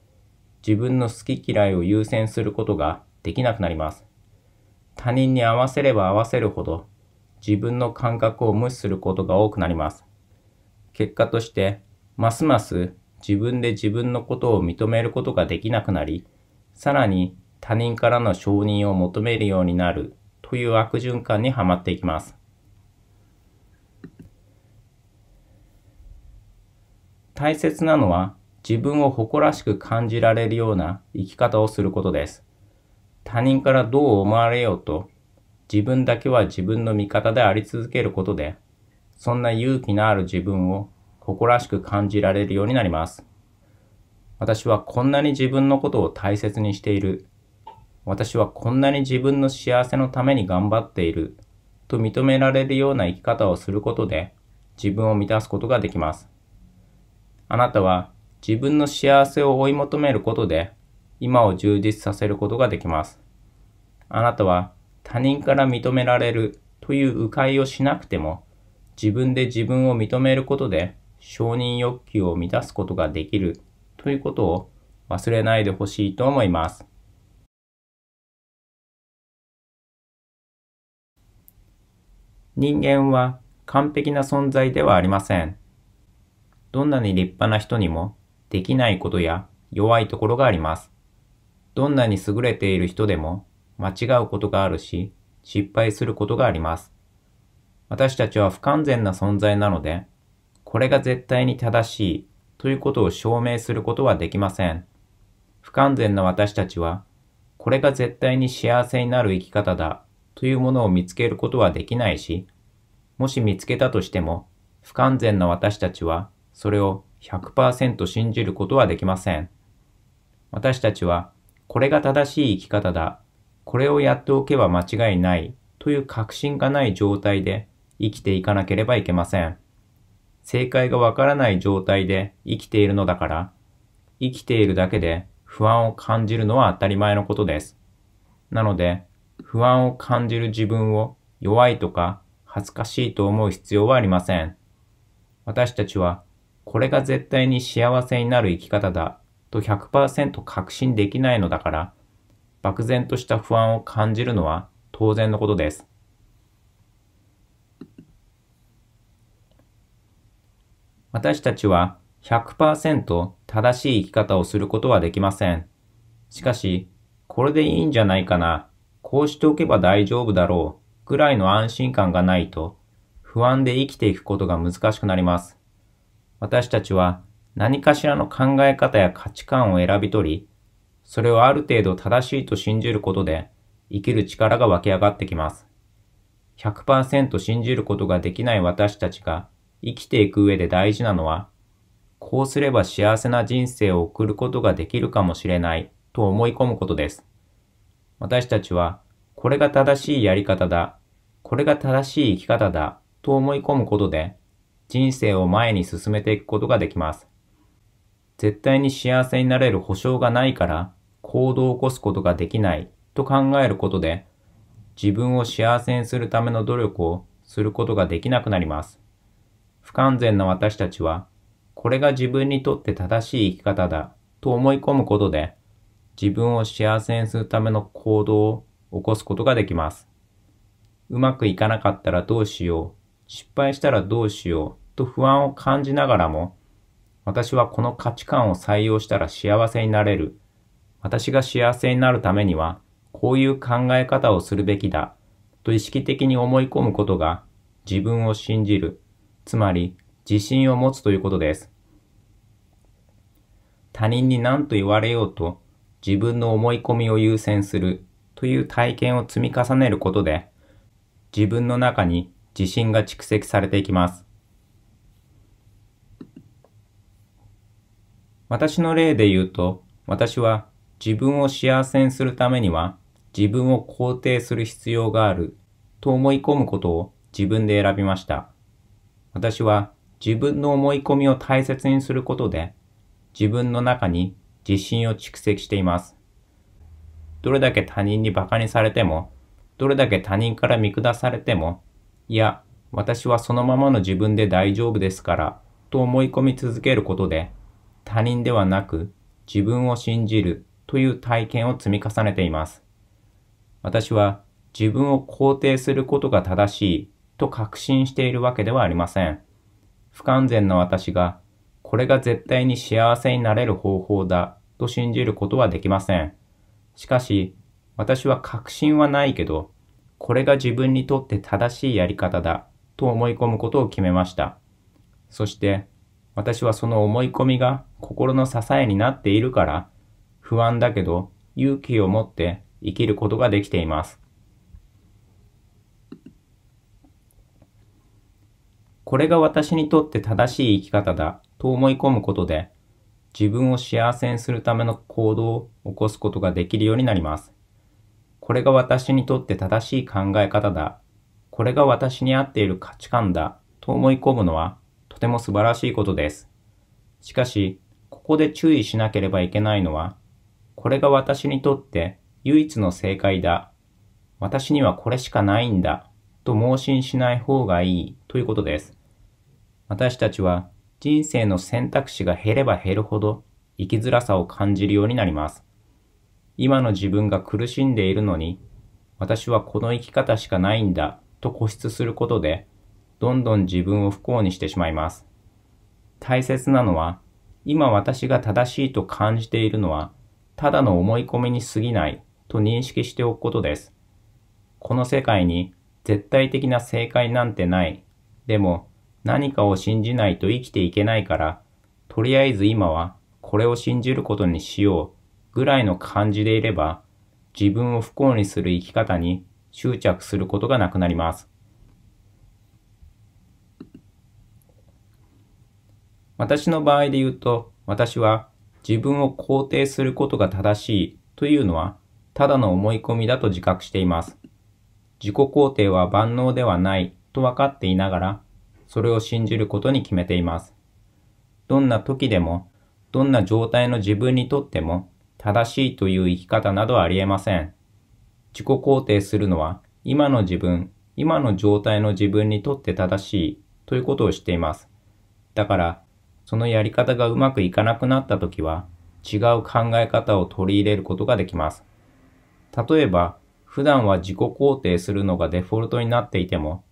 自分の好き嫌いを優先することができなくなります。他人に合わせれば合わせるほど、自分の感覚を無視することが多くなります。結果として、ますます自分で自分のことを認めることができなくなり、さらに他人からの承認を求めるようになるという悪循環にはまっていきます。大切なのは自分を誇らしく感じられるような生き方をすることです。他人からどう思われようと、自分だけは自分の味方であり続けることで、そんな勇気のある自分を誇らしく感じられるようになります。私はこんなに自分のことを大切にしている。私はこんなに自分の幸せのために頑張っている。と認められるような生き方をすることで自分を満たすことができます。あなたは自分の幸せを追い求めることで今を充実させることができます。あなたは他人から認められるという迂回をしなくても自分で自分を認めることで承認欲求を満たすことができるということを忘れないでほしいと思います。人間は完璧な存在ではありません。どんなに立派な人にもできないことや弱いところがあります。どんなに優れている人でも間違うことがあるし失敗することがあります。私たちは不完全な存在なのでこれが絶対に正しいということを証明することはできません。不完全な私たちは、これが絶対に幸せになる生き方だというものを見つけることはできないし、もし見つけたとしても、不完全な私たちはそれを100%信じることはできません。私たちは、これが正しい生き方だ、これをやっておけば間違いないという確信がない状態で生きていかなければいけません。正解がわからない状態で生きているのだから、生きているだけで不安を感じるのは当たり前のことです。なので、不安を感じる自分を弱いとか恥ずかしいと思う必要はありません。私たちは、これが絶対に幸せになる生き方だと100%確信できないのだから、漠然とした不安を感じるのは当然のことです。私たちは100%正しい生き方をすることはできません。しかし、これでいいんじゃないかな、こうしておけば大丈夫だろう、ぐらいの安心感がないと、不安で生きていくことが難しくなります。私たちは何かしらの考え方や価値観を選び取り、それをある程度正しいと信じることで、生きる力が湧き上がってきます。100%信じることができない私たちが、生きていく上で大事なのは、こうすれば幸せな人生を送ることができるかもしれないと思い込むことです。私たちは、これが正しいやり方だ、これが正しい生き方だと思い込むことで、人生を前に進めていくことができます。絶対に幸せになれる保証がないから行動を起こすことができないと考えることで自分を幸せにするための努力をすることができなくなります。不完全な私たちは、これが自分にとって正しい生き方だと思い込むことで、自分を幸せにするための行動を起こすことができます。うまくいかなかったらどうしよう、失敗したらどうしようと不安を感じながらも、私はこの価値観を採用したら幸せになれる。私が幸せになるためには、こういう考え方をするべきだと意識的に思い込むことが自分を信じるつまり自信を持つということです。他人に何と言われようと自分の思い込みを優先するという体験を積み重ねることで自分の中に自信が蓄積されていきます。私の例で言うと私は自分を幸せにするためには自分を肯定する必要があると思い込むことを自分で選びました。私は自分の思い込みを大切にすることで自分の中に自信を蓄積しています。どれだけ他人に馬鹿にされても、どれだけ他人から見下されても、いや、私はそのままの自分で大丈夫ですから、と思い込み続けることで、他人ではなく自分を信じるという体験を積み重ねています。私は自分を肯定することが正しいと確信しているわけではありません。不完全な私が、これが絶対に幸せになれる方法だと信じることはできません。しかし、私は確信はないけど、これが自分にとって正しいやり方だと思い込むことを決めました。そして、私はその思い込みが心の支えになっているから、不安だけど勇気を持って生きることができています。これが私にとって正しい生き方だと思い込むことで、自分を幸せにするための行動を起こすことができるようになります。これが私にとって正しい考え方だ。これが私に合っている価値観だと思い込むのはとても素晴らしいことです。しかし、ここで注意しなければいけないのは、これが私にとって唯一の正解だ。私にはこれしかないんだと盲信しない方がいいということです。私たちは人生の選択肢が減れば減るほど生きづらさを感じるようになります。今の自分が苦しんでいるのに、私はこの生き方しかないんだと固執することで、どんどん自分を不幸にしてしまいます。大切なのは、今私が正しいと感じているのは、ただの思い込みに過ぎないと認識しておくことです。この世界に絶対的な正解なんてない。でも、何かを信じないと生きていけないから、とりあえず今はこれを信じることにしようぐらいの感じでいれば、自分を不幸にする生き方に執着することがなくなります。私の場合で言うと、私は自分を肯定することが正しいというのは、ただの思い込みだと自覚しています。自己肯定は万能ではないと分かっていながら、それを信じることに決めています。どんな時でも、どんな状態の自分にとっても、正しいという生き方などありえません。自己肯定するのは、今の自分、今の状態の自分にとって正しいということを知っています。だから、そのやり方がうまくいかなくなった時は、違う考え方を取り入れることができます。例えば、普段は自己肯定するのがデフォルトになっていても、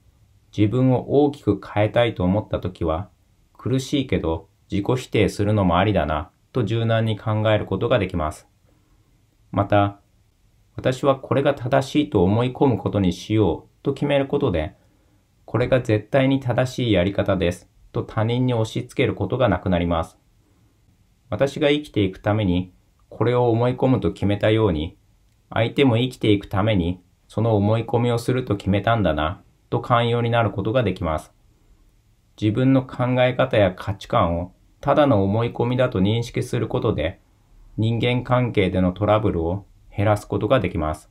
自分を大きく変えたいと思った時は、苦しいけど自己否定するのもありだなと柔軟に考えることができます。また、私はこれが正しいと思い込むことにしようと決めることで、これが絶対に正しいやり方ですと他人に押し付けることがなくなります。私が生きていくために、これを思い込むと決めたように、相手も生きていくために、その思い込みをすると決めたんだなと寛容になることができます。自分の考え方や価値観をただの思い込みだと認識することで、人間関係でのトラブルを減らすことができます。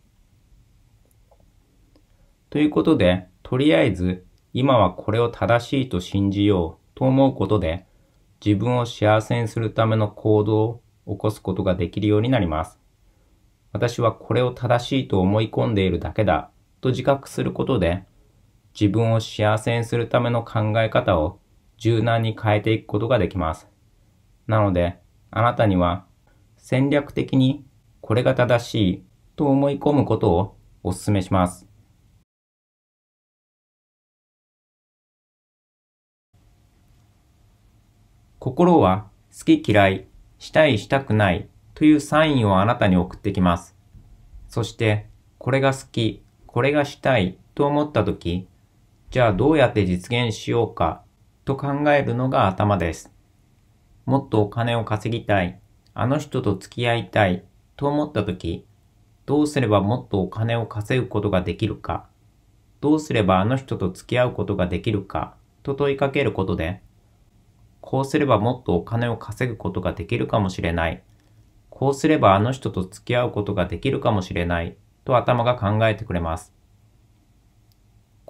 ということで、とりあえず今はこれを正しいと信じようと思うことで、自分を幸せにするための行動を起こすことができるようになります。私はこれを正しいと思い込んでいるだけだと自覚することで、自分を幸せにするための考え方を柔軟に変えていくことができます。なので、あなたには戦略的にこれが正しいと思い込むことをお勧めします。心は好き嫌い、したいしたくないというサインをあなたに送ってきます。そして、これが好き、これがしたいと思った時、じゃあどうやって実現しようかと考えるのが頭です。もっとお金を稼ぎたい、あの人と付き合いたいと思った時、どうすればもっとお金を稼ぐことができるか、どうすればあの人と付き合うことができるかと問いかけることで、こうすればもっとお金を稼ぐことができるかもしれない。こうすればあの人と付き合うことができるかもしれないと頭が考えてくれます。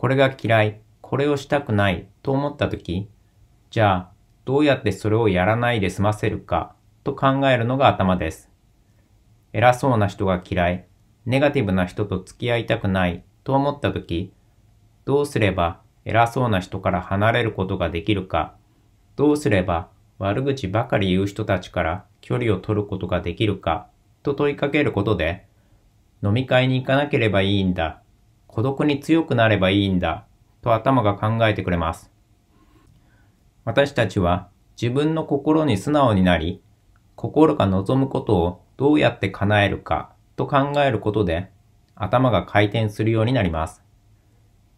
これが嫌い、これをしたくないと思った時、じゃあどうやってそれをやらないで済ませるかと考えるのが頭です。偉そうな人が嫌い、ネガティブな人と付き合いたくないと思った時、どうすれば偉そうな人から離れることができるか、どうすれば悪口ばかり言う人たちから距離を取ることができるかと問いかけることで、飲み会に行かなければいいんだ孤独に強くなればいいんだと頭が考えてくれます。私たちは自分の心に素直になり、心が望むことをどうやって叶えるかと考えることで頭が回転するようになります。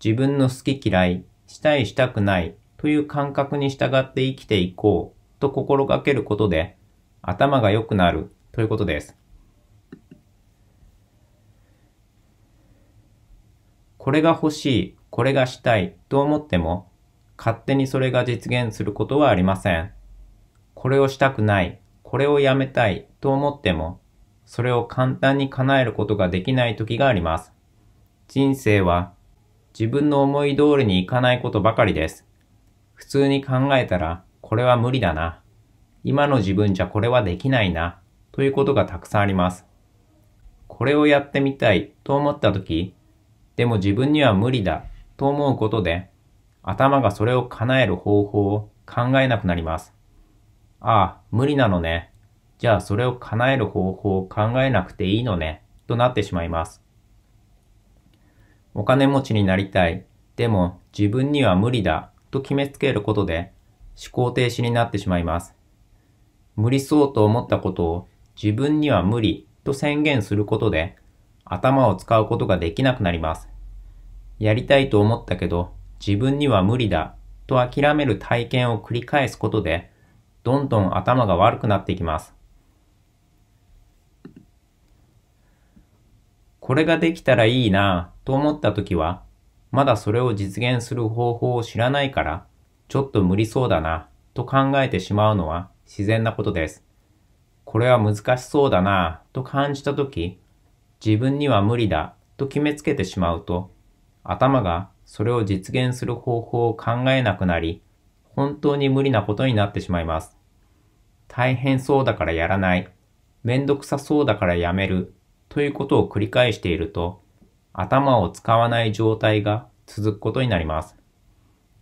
自分の好き嫌い、したいしたくないという感覚に従って生きていこうと心がけることで頭が良くなるということです。これが欲しい、これがしたいと思っても、勝手にそれが実現することはありません。これをしたくない、これをやめたいと思っても、それを簡単に叶えることができない時があります。人生は自分の思い通りにいかないことばかりです。普通に考えたら、これは無理だな。今の自分じゃこれはできないな、ということがたくさんあります。これをやってみたいと思った時、でも自分には無理だと思うことで、頭がそれを叶える方法を考えなくなります。ああ、無理なのね。じゃあそれを叶える方法を考えなくていいのね、となってしまいます。お金持ちになりたい。でも自分には無理だと決めつけることで思考停止になってしまいます。無理そうと思ったことを自分には無理と宣言することで頭を使うことができなくなります。やりたいと思ったけど自分には無理だと諦める体験を繰り返すことでどんどん頭が悪くなっていきます。これができたらいいなぁと思った時は、まだそれを実現する方法を知らないから、ちょっと無理そうだなと考えてしまうのは自然なことです。これは難しそうだなぁと感じた時、自分には無理だと決めつけてしまうと、頭がそれを実現する方法を考えなくなり、本当に無理なことになってしまいます。大変そうだからやらない、めんどくさそうだからやめるということを繰り返していると、頭を使わない状態が続くことになります。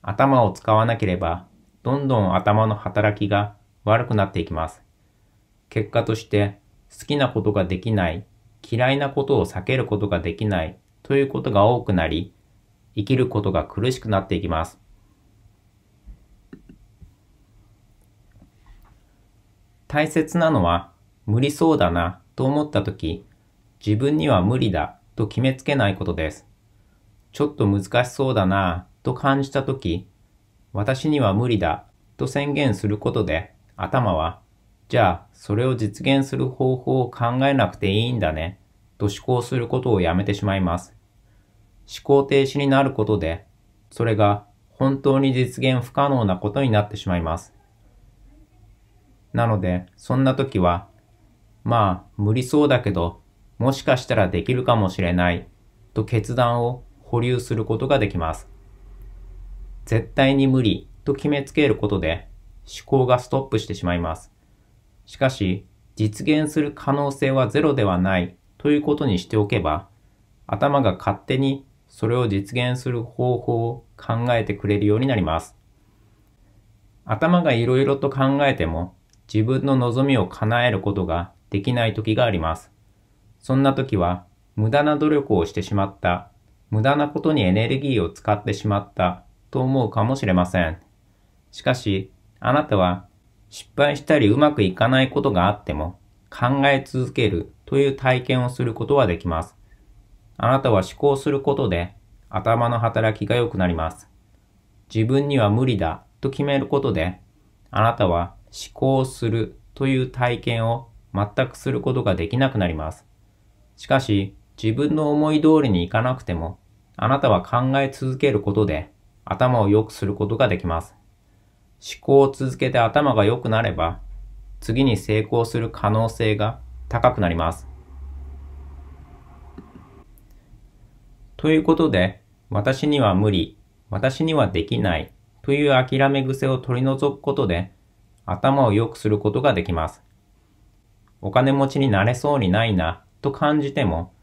頭を使わなければ、どんどん頭の働きが悪くなっていきます。結果として、好きなことができない嫌いなことを避けることができないということが多くなり、生きることが苦しくなっていきます。大切なのは、無理そうだなと思った時、自分には無理だと決めつけないことです。ちょっと難しそうだなと感じた時、私には無理だと宣言することで頭はじゃあ、それを実現する方法を考えなくていいんだね、と思考することをやめてしまいます。思考停止になることで、それが本当に実現不可能なことになってしまいます。なので、そんな時は、まあ、無理そうだけど、もしかしたらできるかもしれない、と決断を保留することができます。絶対に無理と決めつけることで思考がストップしてしまいます。しかし、実現する可能性はゼロではないということにしておけば、頭が勝手にそれを実現する方法を考えてくれるようになります。頭がいろいろと考えても自分の望みを叶えることができない時があります。そんな時は無駄な努力をしてしまった、無駄なことにエネルギーを使ってしまったと思うかもしれません。しかし、あなたは失敗したりうまくいかないことがあっても考え続けるという体験をすることはできます。あなたは思考することで頭の働きが良くなります。自分には無理だと決めることであなたは思考するという体験を全くすることができなくなります。しかし自分の思い通りにいかなくてもあなたは考え続けることで頭を良くすることができます。思考を続けて頭が良くなれば、次に成功する可能性が高くなります。ということで、私には無理、私にはできないという諦め癖を取り除くことで、頭を良くすることができます。お金持ちになれそうにないなと感じても、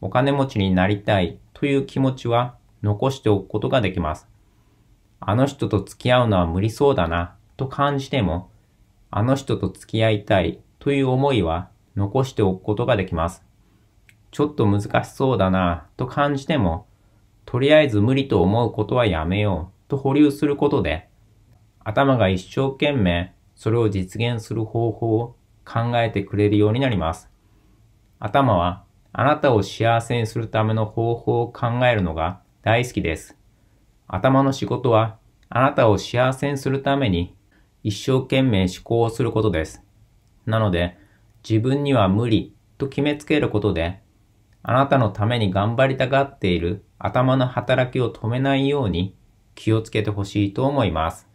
お金持ちになりたいという気持ちは残しておくことができます。あの人と付き合うのは無理そうだなと感じても、あの人と付き合いたいという思いは残しておくことができます。ちょっと難しそうだなと感じても、とりあえず無理と思うことはやめようと保留することで、頭が一生懸命それを実現する方法を考えてくれるようになります。頭はあなたを幸せにするための方法を考えるのが大好きです。頭の仕事はあなたを幸せにするために一生懸命思考をすることです。なので、自分には無理と決めつけることで、あなたのために頑張りたがっている頭の働きを止めないように気をつけてほしいと思います。